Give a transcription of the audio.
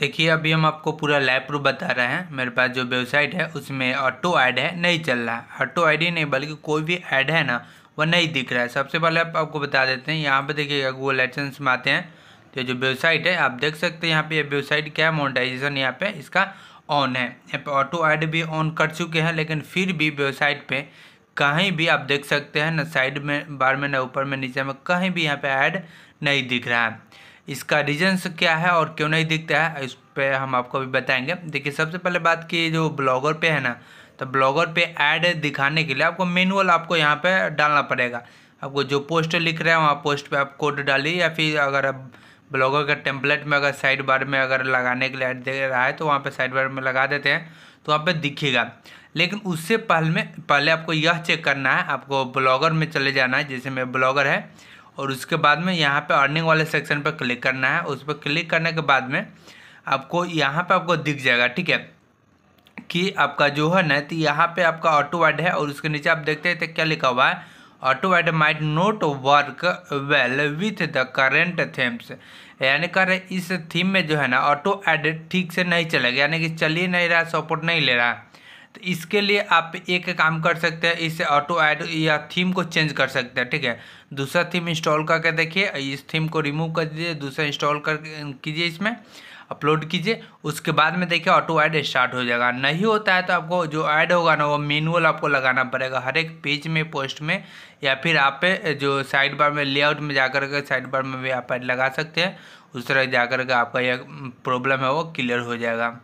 देखिए अभी हम आपको पूरा लाइव प्रूफ बता रहे हैं मेरे पास जो वेबसाइट है उसमें ऑटो ऐड है नहीं चल रहा है ऑटो ऐड ही नहीं बल्कि कोई भी ऐड है ना वो नहीं दिख रहा है सबसे पहले आप आपको बता देते हैं यहाँ पे देखिएगा गूगल लाइसेंस में आते हैं तो जो वेबसाइट है आप देख सकते हैं यहाँ पे वेबसाइट क्या है यहाँ पे इसका ऑन है यहाँ पे ऑटो ऐड भी ऑन कर चुके हैं लेकिन फिर भी वेबसाइट पर कहीं भी आप देख सकते हैं ना साइड में बार में ना ऊपर में नीचे में कहीं भी यहाँ पर ऐड नहीं दिख रहा है इसका रीजन्स क्या है और क्यों नहीं दिखता है इस पर हम आपको अभी बताएंगे देखिए सबसे पहले बात की जो ब्लॉगर पे है ना तो ब्लॉगर पे ऐड दिखाने के लिए आपको मैनुअल आपको यहाँ पे डालना पड़ेगा आपको जो पोस्ट लिख रहे हैं वहाँ पोस्ट पे आप कोड डालिए या फिर अगर आप ब्लॉगर का टेम्पलेट में अगर साइड बार में अगर लगाने के लिए ऐड दे रहा है तो वहाँ पर साइड बार में लगा देते हैं तो वहाँ पर दिखेगा लेकिन उससे पहले में पहले आपको यह चेक करना है आपको ब्लॉगर में चले जाना है जैसे मैं ब्लॉगर है और उसके बाद में यहाँ पे अर्निंग वाले सेक्शन पर क्लिक करना है उस पर क्लिक करने के बाद में आपको यहाँ पे आपको दिख जाएगा ठीक है कि आपका जो है ना तो यहाँ पे आपका ऑटो ऐड है और उसके नीचे आप देखते हैं तो क्या लिखा हुआ है auto wide might not work well with the current themes यानी कर इस थीम में जो है ना ऑटो एड ठीक से नहीं चलेगा यानी कि चल ही नहीं रहा सपोर्ट नहीं ले रहा है तो इसके लिए आप एक काम कर सकते हैं इस ऑटो ऐड या थीम को चेंज कर सकते हैं ठीक है दूसरा थीम इंस्टॉल करके देखिए इस थीम को रिमूव कर दीजिए दूसरा इंस्टॉल कर कीजिए इसमें अपलोड कीजिए उसके बाद में देखिए ऑटो ऐड स्टार्ट हो जाएगा नहीं होता है तो आपको जो ऐड होगा ना वो मेनुअल आपको लगाना पड़ेगा हर एक पेज में पोस्ट में या फिर आप जो साइड बार में लेआउट में जाकर के साइड बार में भी आप ऐड लगा सकते हैं उस तरह जाकर के आपका यह प्रॉब्लम है वो क्लियर हो जाएगा